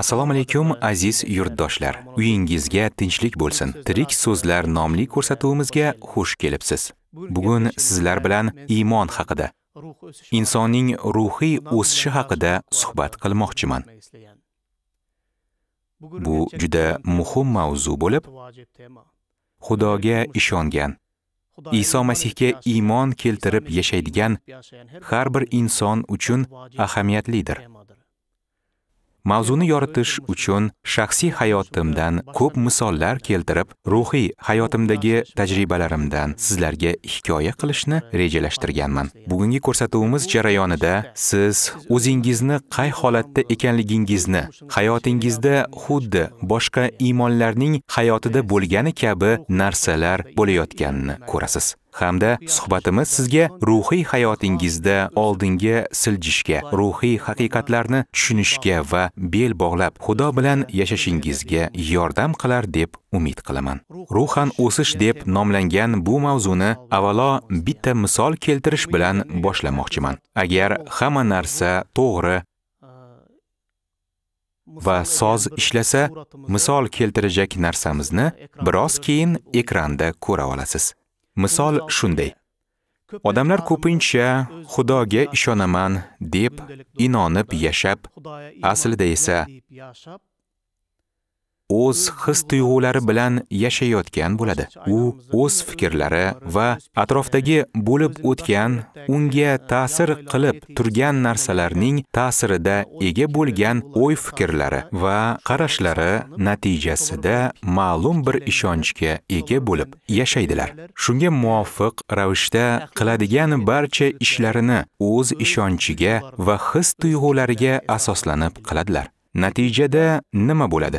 assalomu alaykum aziz yurtdoshlar uyingizga tinchlik bo'lsin tirik so'zlar nomli ko'rsatuvimizga xush kelibsiz bugun sizlar bilan iymon haqida insonning ruhiy o'sishi haqida suhbat qilmoqchiman bu juda muhim mavzu bo'lib xudoga ishongan iso masihga iymon keltirib yashaydigan har bir inson uchun ahamiyatlidir Mavzuni yoritish uchun shaxsiy hayotimdan ko'p misollar keltirib, ruhiy hayotimdagi tajribalarimdan sizlarga hikoya qilishni rejalashtirganman. Bugungi ko'rsatuvimiz jarayonida siz o'zingizni qay holatda ekanligingizni, hayotingizda xuddi boshqa iymonlarning hayotida bo'lgani kabi narsalar bo'layotganini ko'rasiz. hamda suhbatimiz sizga ruhiy hayotingizda oldinga siljishga, ruhiy haqiqatlarni tushunishga va bel bog'lab Xudo bilan yashashingizga yordam qilar deb umid qilaman. Ruhan o'sish deb nomlangan bu mavzuni avvalo bitta misol keltirish bilan boshlamoqchiman. Agar hamma narsa to'g'ri va soz ishlasa, misol keltirajak narsamizni biroz keyin ekranda ko'ra olasiz. Misol shunday. Odamlar ko'pincha Xudoga ishonaman deb inonib yashab, aslida esa o'z his tuyg'ulari bilan yashayotgan bo'ladi. U o'z fikrlari va atrofdagi bo'lib o'tgan, unga ta'sir qilib turgan narsalarning ta'sirida ega bo'lgan o'y-fikrlari va qarashlari natijasida ma'lum bir ishonchga ega bo'lib yashaydilar. Shunga muvofiq ravishda qiladigan barcha ishlarini o'z ishonchiga va his tuyg'ulariga asoslanib qiladilar. Natijada nima bo'ladi?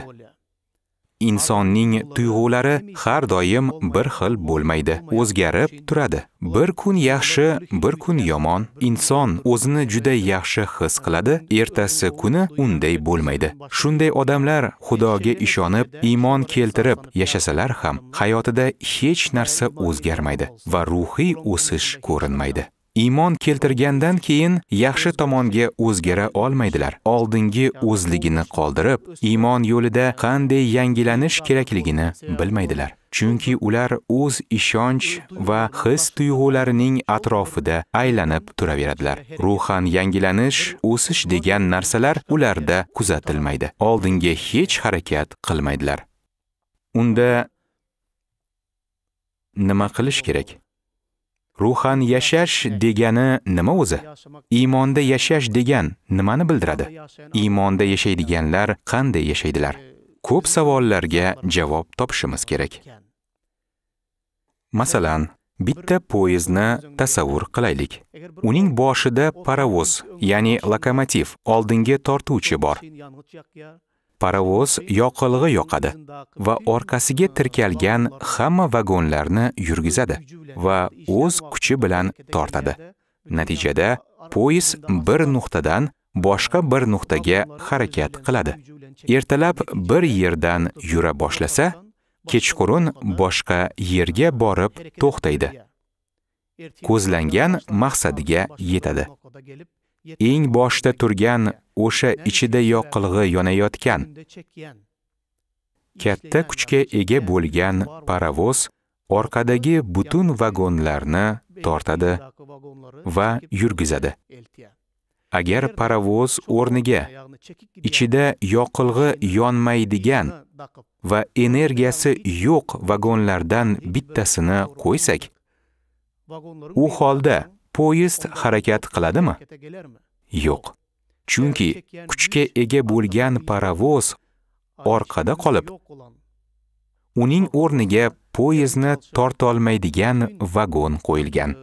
insonning tuyg'ulari har doim bir xil bo'lmaydi, o'zgarib turadi. Bir kun yaxshi, bir kun yomon. Inson o'zini juda yaxshi his qiladi, ertasi kuni unday bo'lmaydi. Shunday odamlar Xudoga ishonib, iymon keltirib yashasalar ham, hayotida hech narsa o'zgarmaydi va ruhiy o'sish ko'rinmaydi. iymon keltirgandan keyin yaxshi tomonga o'zgara olmaydilar. Oldingi o'zligini qoldirib, iymon yo'lida qanday yangilanish kerakligini bilmaydilar. Chunki ular o'z ishonch va his tuyg'ularining atrofida aylanib turaveradilar. Ruhan yangilanish, o'sish degan narsalar ularda kuzatilmaydi. Oldinga hech harakat qilmaydilar. Unda nima qilish kerak? ruhan yashash degani nima o'zi iymonda yashash degan nimani bildiradi iymonda yashaydiganlar qanday yashaydilar ko'p savollarga javob topishimiz kerak masalan bitta poyezdni tasavvur qilaylik uning boshida parovoz ya'ni lokomotiv oldinga tortuvchi bor Parovoz yoqilg'i yoqadi va orqasiga tirkalgan hamma vagonlarni yurgizadi va o'z kuchi bilan tortadi. Natijada poyiz bir nuqtadan boshqa bir nuqtaga harakat qiladi. Ertalab bir yerdan yura boshlasa, kechqurun boshqa yerga borib to'xtaydi. Ko'zlangan maqsadiga yetadi. Eng boshda turgan o'sha ichida yoqilg'i yonayotgan katta kuchga ega bo'lgan paravoz orqadagi butun vagonlarni tortadi va yurgizadi agar paravoz o'rniga ichida yoqilg'i yonmaydigan va energiyasi yo'q vagonlardan bittasini qo'ysak u holda poyezd harakat qiladimi yo'q Chunki kuchga ega bo'lgan paravoz orqada qolib, uning o'rniga poyezdni torta olmaydigan vagon qo'yilgan.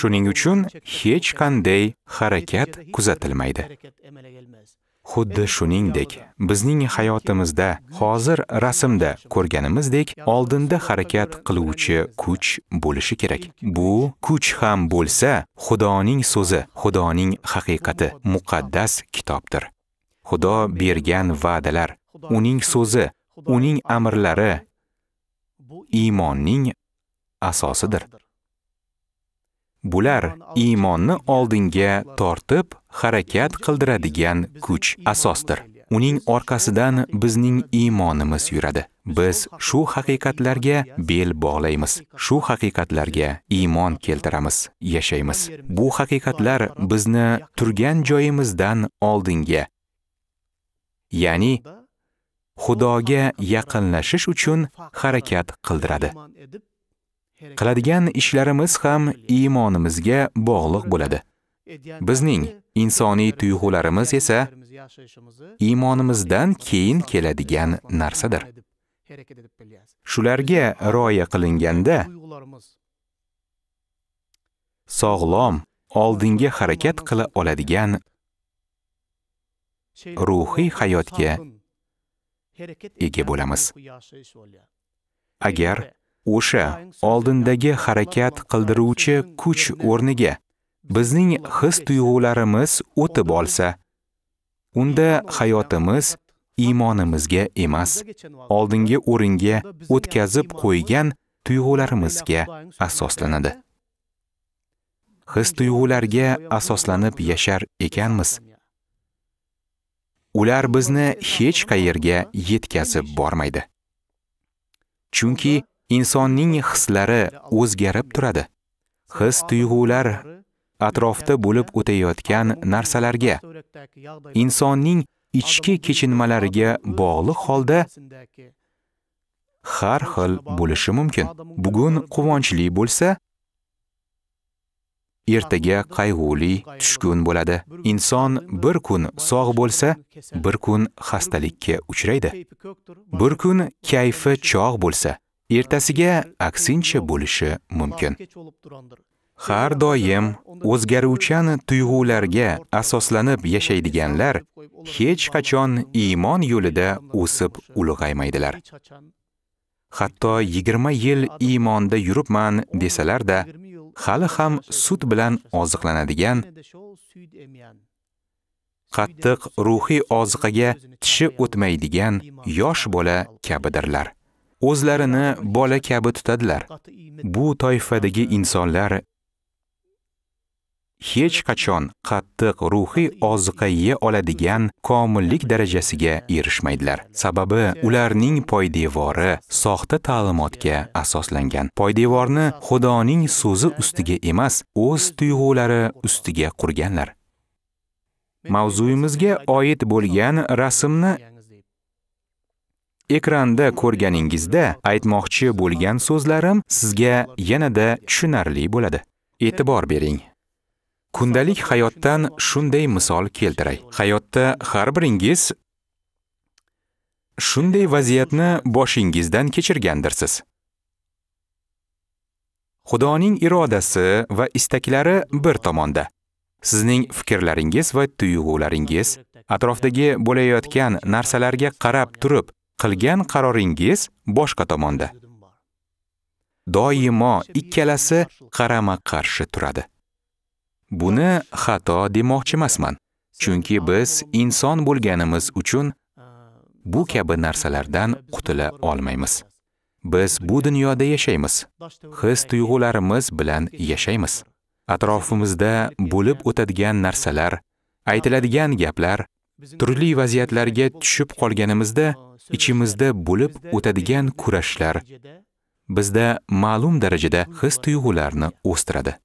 Shuning uchun hech qanday harakat kuzatilmaydi. Xuddi shuningdek, bizning hayotimizda hozir rasmda ko'rganimizdek, oldinda harakat qiluvchi kuch bo'lishi kerak. Bu kuch ham bo'lsa, Xudoning so'zi, Xudoning haqiqati, muqaddas kitobdir. Xudo bergan va'dalar, uning so'zi, uning amrlari iymonning asosidir. Bular iymonni oldinga tortib harakat qildiradigan kuch asosdir. Uning orqasidan bizning iymonimiz yuradi. Biz shu haqiqatlarga bel bog'laymiz. Shu haqiqatlarga iymon keltiramiz, yashaymiz. Bu haqiqatlar bizni turgan joyimizdan oldinga, ya'ni Xudoga yaqinlashish uchun harakat qildiradi. qiladigan ishlarimiz ham iymonimizga bog'liq bo'ladi. Bizning insoniy tuyg'ularimiz esa iymonimizdan keyin keladigan narsadir. Shularga rioya qilinganda sog'lom, oldinga harakat qila oladigan ruhiy hayotga ega bo'lamiz. Agar o'sha oldindagi harakat qildiruvchi kuch o'rniga bizning his tuyg'ularimiz o'tib olsa unda hayotimiz iymonimizga emas oldingi o'ringa o'tkazib qo'ygan tuyg'ularimizga asoslanadi his tuyg'ularga asoslanib yashar ekanmiz ular bizni hech qayerga yetkazib bormaydi chunki insonning hislari o'zgarib turadi. His tuyg'ular atrofda bo'lib o'tayotgan narsalarga, insonning ichki kechinmalariga bog'liq holda har xil bo'lishi mumkin. Bugun quvonchli bo'lsa, ertaga qayg'uli tushkun bo'ladi. Inson bir kun sog' bo'lsa, bir kun xastalikka uchraydi. Bir kun kayfi chog' bo'lsa, ertasiga aksincha bo'lishi mumkin har doim o'zgaruvchan tuyg'ularga asoslanib yashaydiganlar hech qachon iymon yo'lida o'sib ulg'aymaydilar hatto 20 yil iymonda yuribman desalar-da, hali ham sut bilan oziqlanadigan qattiq ruhiy oziqaga tishi o'tmaydigan yosh bola kabidirlar o'zlarini bola kabi tutadilar. Bu toifadagi insonlar hech qachon qattiq ruhiy oziqa yeya oladigan komillik darajasiga erishmaydilar. Sababi ularning poydevori soxta ta'limotga asoslangan. Poydevorni Xudoning so'zi ustiga emas, o'z tuyg'ulari ustiga qurganlar. Mavzuimizga oid bo'lgan rasmni ekranda ko'rganingizda aytmoqchi bo'lgan so'zlarim sizga yanada tushunarli bo'ladi. E'tibor bering. Kundalik hayotdan shunday misol keltiray. Hayotda har biringiz shunday vaziyatni boshingizdan kechirgandirsiz. Xudoning irodasi va istaklari bir tomonda. Sizning fikrlaringiz va tuyg'ularingiz atrofdagi bo'layotgan narsalarga qarab turib, qilgan qaroringiz boshqa tomonda. Doimo ikkalasi qarama-qarshi turadi. Buni xato demoqchi emasman, chunki biz inson bo'lganimiz uchun bu kabi narsalardan qutula olmaymiz. Biz bu dunyoda yashaymiz. His-tuyg'ularimiz bilan yashaymiz. Atrofimizda bo'lib o'tadigan narsalar, aytiladigan gaplar, turli vaziyatlarga tushib qolganimizda ichimizda bo'lib o'tadigan kurashlar bizda ma'lum darajada his tuyg'ularni o'stiradi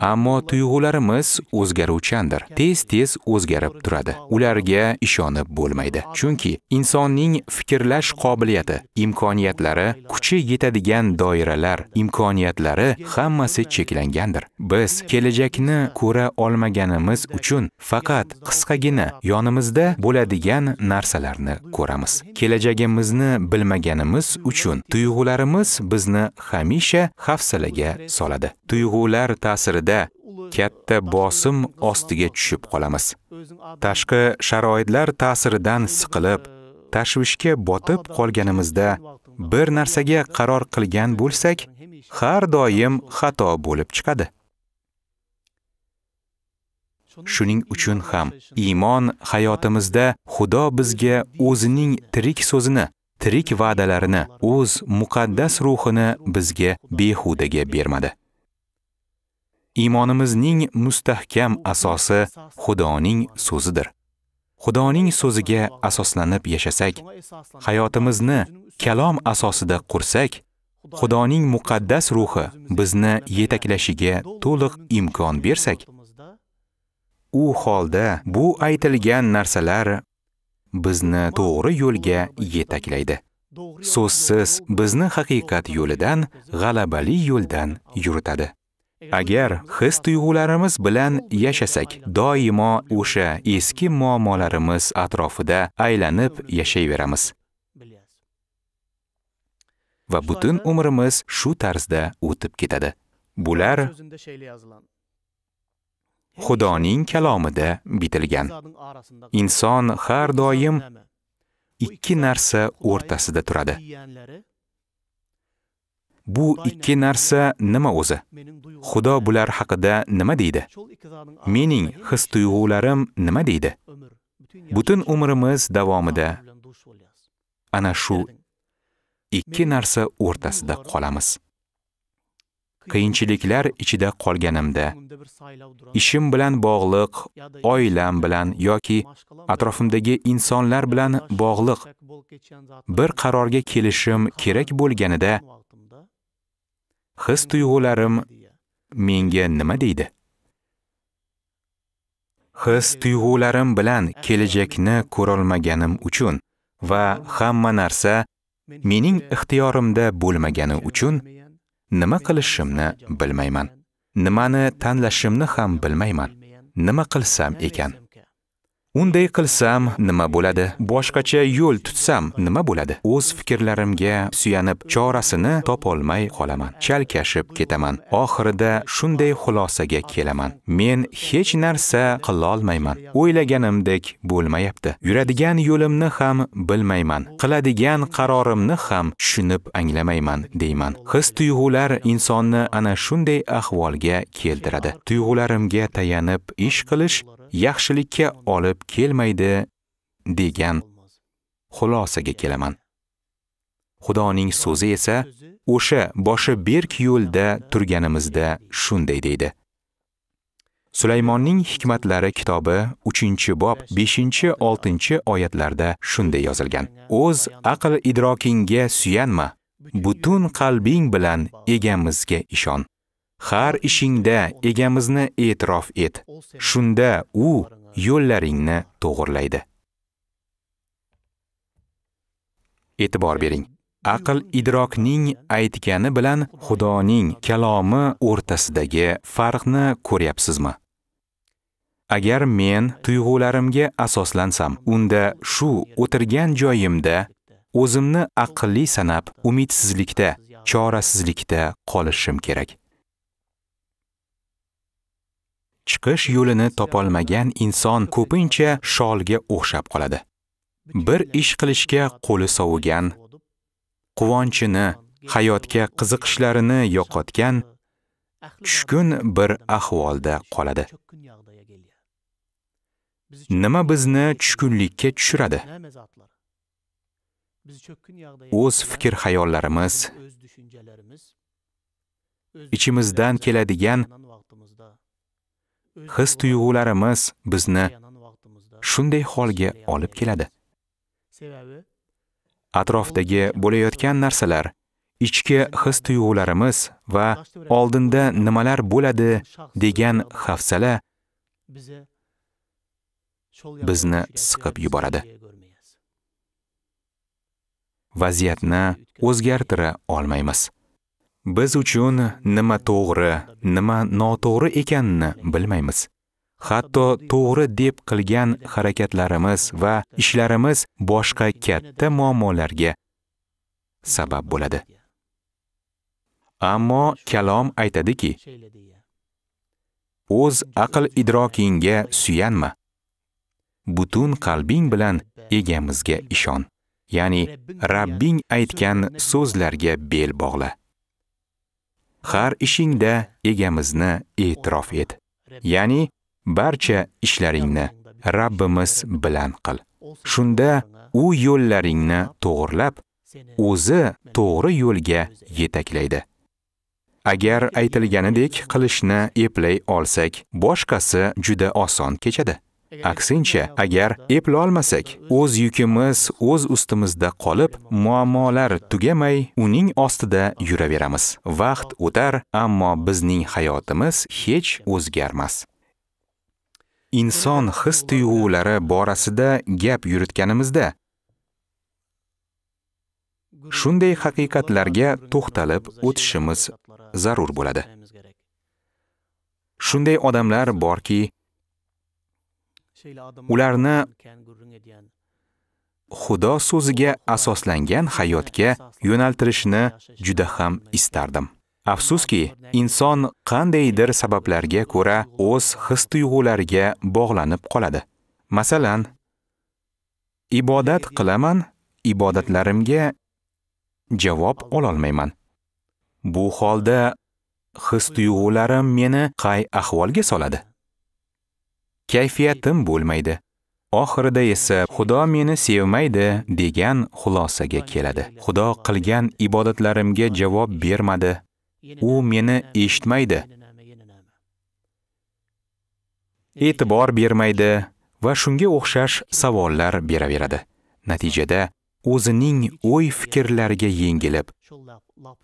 ammo tuyg'ularimiz o'zgaruvchandir tez tez o'zgarib turadi ularga ishonib bo'lmaydi chunki insonning fikrlash qobiliyati imkoniyatlari kuchi yetadigan doiralar imkoniyatlari hammasi cheklangandir biz kelajakni ko'ra olmaganimiz uchun faqat qisqagina yonimizda bo'ladigan narsalarni ko'ramiz kelajagimizni bilmaganimiz uchun tuyg'ularimiz bizni hamisha hafsalaga soladi tuyg'ular ta'siri taqdirida katta bosim ostiga tushib qolamiz. Tashqi sharoitlar ta'siridan siqilib, tashvishga botib qolganimizda bir narsaga qaror qilgan bo'lsak, har doim xato bo'lib chiqadi. Shuning uchun ham iymon hayotimizda Xudo bizga o'zining tirik so'zini, tirik va'dalarini, o'z muqaddas ruhini bizga behudaga bermadi. Iymonimizning mustahkam asosi Xudoning so'zidir. Xudoning so'ziga asoslanib yashasak, hayotimizni kalom asosida qursak, Xudoning muqaddas ruhi bizni yetaklashiga to'liq imkon bersak, u holda bu aytilgan narsalar bizni to'g'ri yo'lga yetaklaydi. So'zsiz bizni haqiqat yo'lidan, g'alabali yo'ldan yuritadi. Agar his tuyg'ularimiz bilan yashasak, doimo o'sha eski muammolarimiz atrofida aylanib yashayveramiz. Va butun umrimiz shu tarzda o'tib ketadi. Bular Xudoning kalomida bitilgan. Inson har doim ikki narsa o'rtasida turadi. Bu ikki narsa nima o'zi? Xudo bular haqida nima deydi? Mening his-tuyg'ularim nima deydi? Butun umrimiz davomida ana shu ikki narsa o'rtasida qolamiz. Qiyinchiliklar ichida qolganimda, ishim bilan bog'liq, oilam bilan yoki atrofimdagi insonlar bilan bog'liq bir qarorga kelishim kerak bo'lganida his tuyg'ularim menga nima deydi his tuyg'ularim bilan kelajakni ko'rolmaganim uchun va hamma narsa mening ixtiyorimda bo'lmagani uchun nima qilishimni bilmayman nimani tanlashimni ham bilmayman nima qilsam ekan Unday qilsam nima bo'ladi? Boshqacha yo'l tutsam nima bo'ladi? O'z fikrlarimga suyanib chorasini topolmay qolaman. Chalkashib ketaman. Oxirida shunday xulosaga kelaman. Men hech narsa qila olmayman. O'ylaganimdek bo'lmayapti. Yuradigan yo'limni ham bilmayman. Qiladigan qarorimni ham tushunib anglamayman deyman. His-tuyg'ular insonni ana shunday ahvolga keltiradi. Tuyg'ularimga tayanib ish qilish yaxshilikka olib kelmaydi degan xulosaga kelaman. Xudoning so'zi esa o'sha boshi berk yo'lda turganimizda shunday deydi. Sulaymonning hikmatlari kitobi 3-bob 5-6-oyatlarda shunday yozilgan. O'z aql idrokinga suyanma, butun qalbing bilan egamizga ishon. Har ishingda egamizni e'tirof et. Shunda u yo'llaringni to'g'irlaydi. E'tibor bering. Aql idrokning aytgani bilan Xudoning kalomi o'rtasidagi farqni ko'ryapsizmi? Agar men tuyg'ularimga asoslansam, unda shu o'tirgan joyimda o'zimni aqlli sanab, umidsizlikda, chorasizlikda qolishim kerak. chiqish yo'lini topolmagan inson ko'pincha sholga o'xshab qoladi. Bir ish qilishga qo'li sovigan, quvonchini, hayotga qiziqishlarini yo'qotgan tushkun bir ahvolda qoladi. Nima bizni tushkunlikka tushiradi? O'z fikr-xayollarimiz, ichimizdan keladigan his tuyg'ularimiz bizni shunday holga olib keladi. Atrofdagi bo'layotgan narsalar, ichki his tuyg'ularimiz va oldinda nimalar bo'ladi degan xavfsala bizni siqib yuboradi. Vaziyatni o'zgartira olmaymiz. biz uchun nima to'g'ri, nima noto'g'ri ekanini bilmaymiz. Hatto to'g'ri deb qilgan harakatlarimiz va ishlarimiz boshqa katta muammolarga sabab bo'ladi. Ammo kalom aytadiki, o'z aql idrokingga suyanma. Butun qalbing bilan egamizga ishon. Ya'ni Rabbing aytgan so'zlarga bel bog'la. har ishingda egamizni e'tirof et. Ya'ni barcha ishlaringni Rabbimiz bilan qil. Shunda u yo'llaringni to'g'irlab, o'zi to'g'ri yo'lga yetaklaydi. Agar aytilganidek qilishni eplay olsak, boshqasi juda oson kechadi. Aksincha, agar eplolmasak, o'z yukimiz o'z ustimizda qolib, muammolar tugamay, uning ostida yuraveramiz. Vaqt o'tar, ammo bizning hayotimiz hech o'zgarmas. Inson his-tuyg'ulari borasida gap yuritganimizda shunday haqiqatlarga to'xtalib o'tishimiz zarur bo'ladi. Shunday odamlar borki, ularni Xudo so'ziga asoslangan hayotga yo'naltirishni juda ham istardim. Afsuski, inson qandaydir sabablarga ko'ra o'z his-tuyg'ulariga bog'lanib qoladi. Masalan, ibodat qilaman, ibodatlarimga javob ololmayman. Bu holda his-tuyg'ularim meni qay ahvolga soladi? kayfiyatim bo'lmaydi. Oxirida esa Xudo meni sevmaydi degan xulosaga keladi. Xudo qilgan ibodatlarimga javob bermadi. U meni eshitmaydi. E'tibor bermaydi va shunga o'xshash savollar beraveradi. Natijada o'zining o'y-fikrlariga yengilib,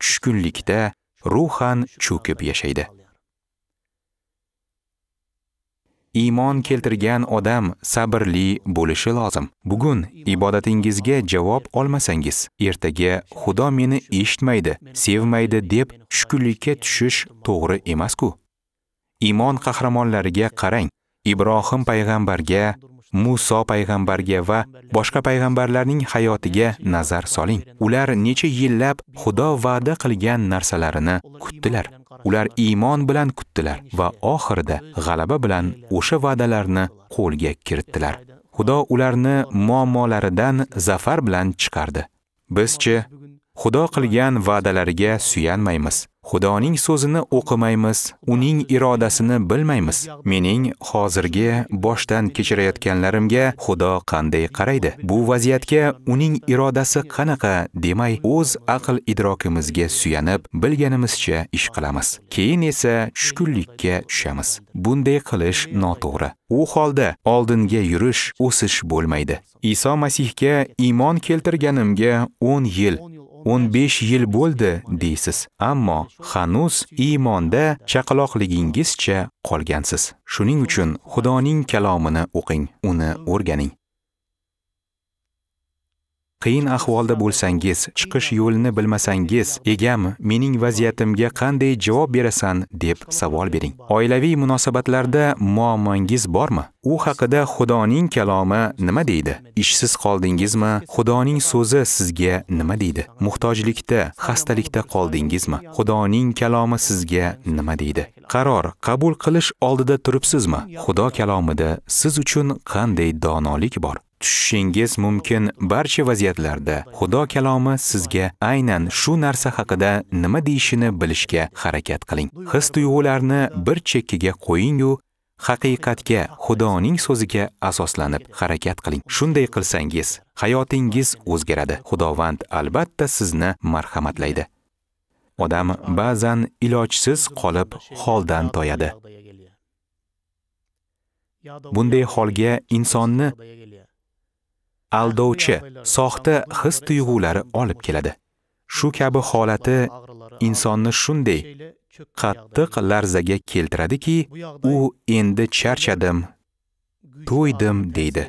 tushkunlikda ruhan cho'kib yashaydi. iymon keltirgan odam sabrli bo'lishi lozim. Bugun ibodatingizga javob olmasangiz, ertaga Xudo meni eshitmaydi, sevmaydi deb shukrlikka tushish to'g'ri emas-ku. Iymon qahramonlariga qarang. Ibrohim payg'ambarga Muso payg'ambarga va boshqa payg'ambarlarning hayotiga nazar soling. Ular necha yillab Xudo va'da qilgan narsalarini kutdilar. Ular iymon bilan kutdilar va oxirida g'alaba bilan o'sha va'dalarni qo'lga kiritdilar. Xudo ularni muammolaridan zafar bilan chiqardi. Bizchi Xudo qilgan va'dalariga suyanmaymiz. Xudoning so'zini o'qimaymiz, uning irodasini bilmaymiz. Mening hozirgi boshdan kechirayotganlarimga Xudo qanday qaraydi? Bu vaziyatga uning irodasi qanaqa demay, o'z aql idrokimizga suyanib, bilganimizcha ish qilamiz. Keyin esa tushkunlikka tushamiz. Bunday qilish noto'g'ri. U holda oldinga yurish, o'sish bo'lmaydi. Iso Masihga iymon keltirganimga 10 yil 15 yil bo'ldi deysiz, ammo hanuz iymonda chaqaloqligingizcha qolgansiz. Shuning uchun Xudoning kalomini o'qing, uni o'rganing. qiyin ahvolda bo'lsangiz chiqish yo'lini bilmasangiz egam mening vaziyatimga qanday javob berasan deb savol bering oilaviy munosabatlarda muammongiz bormi u haqida xudoning kalomi nima deydi ishsiz qoldingizmi xudoning so'zi sizga nima deydi muhtojlikda xastalikda qoldingizmi xudoning kalomi sizga nima deydi qaror qabul qilish oldida turibsizmi xudo kalomida siz uchun qanday donolik bor tushishingiz mumkin barcha vaziyatlarda Xudo kalomi sizga aynan shu narsa haqida nima deyishini bilishga harakat qiling. His tuyg'ularni bir chekkaga qo'ying-yu, haqiqatga, Xudoning so'ziga asoslanib harakat qiling. Shunday qilsangiz, hayotingiz o'zgaradi. Xudovand albatta sizni marhamatlaydi. Odam ba'zan ilojsiz qolib holdan toyadi. Bunday holga insonni aldovchi, soxta his tuyg'ulari olib keladi. Shu kabi holati insonni shunday qattiq larzaga keltiradiki, u endi charchadim, to'ydim deydi.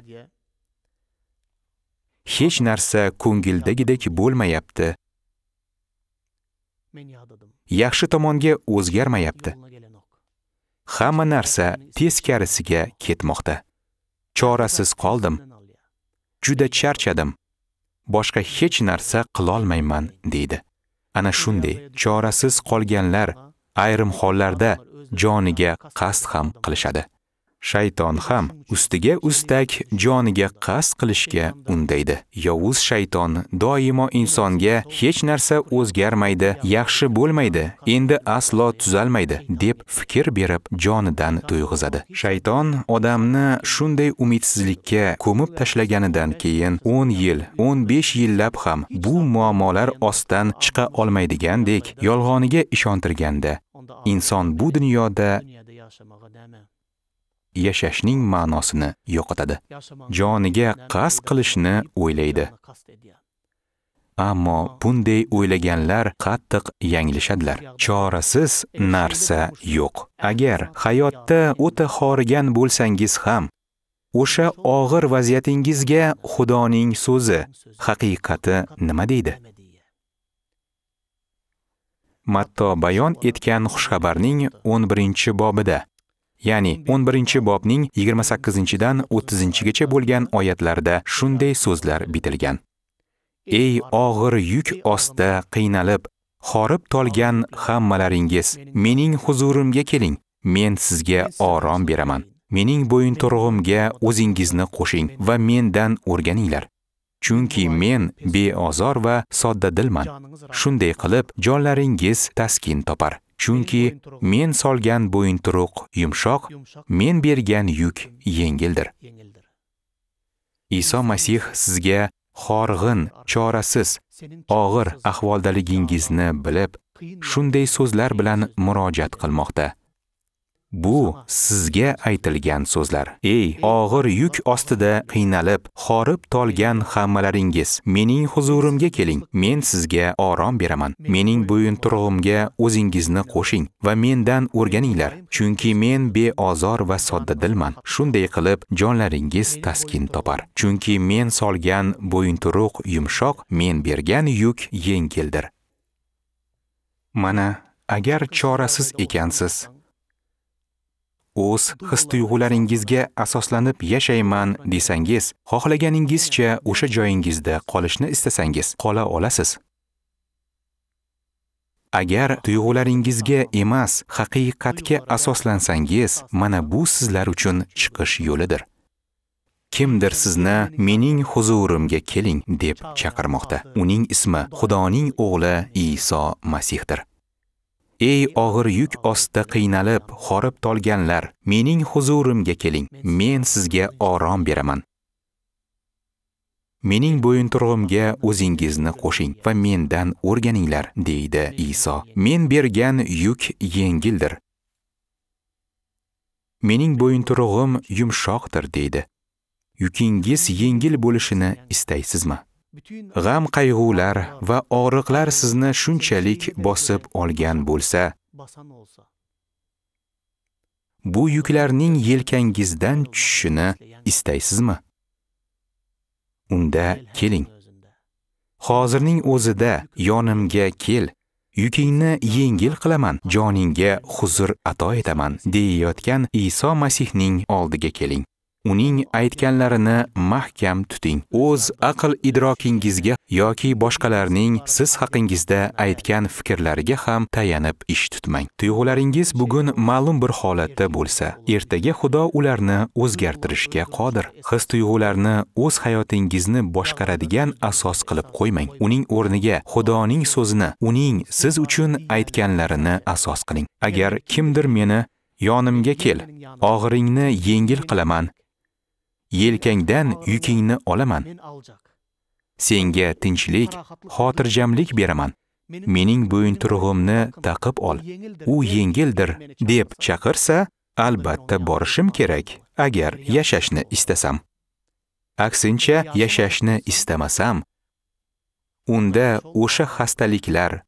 Hech narsa ko'ngildagidek bo'lmayapti. Yaxshi tomonga o'zgarmayapti. Hamma narsa teskarisiga ketmoqda. Chorasiz qoldim. Juda charchadim. Boshqa hech narsa qilolmayman, deydi. Ana shunday chorasiz qolganlar ayrim hollarda joniga qasd ham qilishadi. Shayton ham ustiga ustak joniga qasd qilishga undaydi. Yovuz shayton doimo insonga hech narsa o'zgarmaydi, yaxshi bo'lmaydi, endi aslo tuzalmaydi deb fikr berib jonidan to'yg'izadi. Shayton odamni shunday umidsizlikka ko'mib tashlaganidan keyin 10 yil, 15 yillab ham bu muammolar ostdan chiqa olmaydigandek yolg'oniga ishontirganda inson bu dunyoda yashashning ma'nosini yo'qotadi. Joniga qasd qilishni o'ylaydi. Ammo bunday o'ylaganlar qattiq yanglishadilar. Chorasiz narsa yo'q. Agar hayotda o'ta xorigan bo'lsangiz ham, o'sha og'ir vaziyatingizga Xudoning so'zi, haqiqati nima deydi? Matto bayon etgan xushxabarning 11-bobida ya'ni 11 bobning 28 dan 30 gacha bo'lgan oyatlarda shunday so'zlar bitilgan. Ey og'ir yuk ostida qiynalib, xorib tolgan hammalaringiz, mening huzurimga keling, men sizga orom beraman. Mening bo'yin turg'imga o'zingizni qo'shing va mendan o'rganinglar. Chunki men beozor va sodda dilman. Shunday qilib, jonlaringiz taskin topar. Chunki men solgan turuq yumshoq, men bergan yuk yengildir. Iso Masih sizga xorg'in, chorasiz, og'ir ahvoldaligingizni bilib, shunday so'zlar bilan murojaat qilmoqda. Bu sizga aytilgan so'zlar. Ey og'ir yuk ostida qiynalib, xorib tolgan hammalaringiz, mening huzurimga keling. Men sizga orom beraman. Mening bo'yinturug'imga o'zingizni qo'shing va mendan o'rganinglar, chunki men beozor va sodda dilman. Shunday qilib, jonlaringiz taskin topar. Chunki men solgan bo'yinturuq yumshoq, men bergan yuk yengildir. Mana agar chorasiz ekansiz, o'z his tuyg'ularingizga asoslanib yashayman desangiz, xohlaganingizcha o'sha joyingizda qolishni istasangiz, qola olasiz. Agar tuyg'ularingizga emas, haqiqatga asoslansangiz, mana bu sizlar uchun chiqish yo'lidir. Kimdir sizni mening huzurimga keling deb chaqirmoqda. Uning ismi Xudoning o'g'li Iso Masihdir. Ey og'ir yuk ostida qiynalib, xorib tolganlar, mening huzurimga keling, men sizga orom beraman. Mening bo'yinturg'imga o'zingizni qo'shing va mendan o'rganinglar, deydi Iso. Men bergan yuk yengildir. Mening bo'yinturg'im yumshoqdir, deydi. Yukingiz yengil bo'lishini istaysizmi? g'am qayg'ular va og'riqlar sizni shunchalik bosib olgan bo'lsa bu yuklarning yelkangizdan tushishini istaysizmi unda keling hozirning o'zida yonimga kel yukingni yengil qilaman joningga huzur ato etaman deyayotgan iso masihning oldiga keling uning aytganlarini mahkam tuting. O'z aql idrokingizga yoki boshqalarning siz haqingizda aytgan fikrlariga ham tayanib ish tutmang. Tuyg'ularingiz bugun ma'lum bir holatda bo'lsa, ertaga Xudo ularni o'zgartirishga qodir. His-tuyg'ularni o'z hayotingizni boshqaradigan asos qilib qo'ymang. Uning o'rniga Xudoning so'zini, uning siz uchun aytganlarini asos qiling. Agar kimdir meni yonimga kel, og'iringni yengil qilaman yelkangdan yukingni olaman. Senga tinchlik, xotirjamlik beraman. Mening bo'yinturug'imni taqib ol. U yengildir deb chaqirsa, albatta borishim kerak agar yashashni istasam. Aksincha yashashni istamasam, unda o'sha xastaliklar,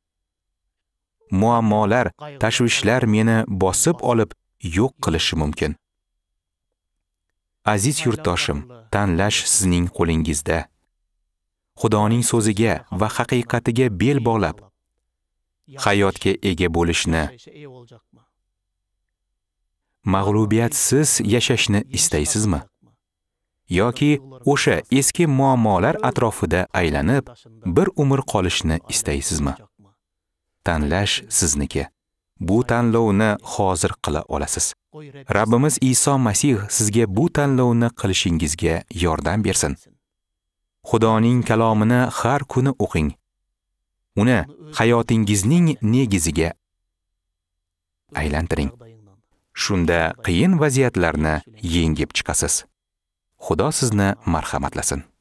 muammolar, tashvishlar meni bosib olib yo'q qilishi mumkin. Aziz yurtdoshim, tanlash sizning qo'lingizda. Xudoning so'ziga va haqiqatiga bel bog'lab, hayotga ega bo'lishni, mag'lubiyatsiz yashashni istaysizmi? yoki o'sha eski muammolar atrofida aylanib, bir umr qolishni istaysizmi? Tanlash sizniki. bu tanlovni hozir qila olasiz. Rabbimiz Iso Masih sizga bu tanlovni qilishingizga yordam bersin. Xudoning kalomini har kuni o'qing. Uni hayotingizning negiziga aylantiring. Shunda qiyin vaziyatlarni yengib chiqasiz. Xudo sizni marhamatlasin.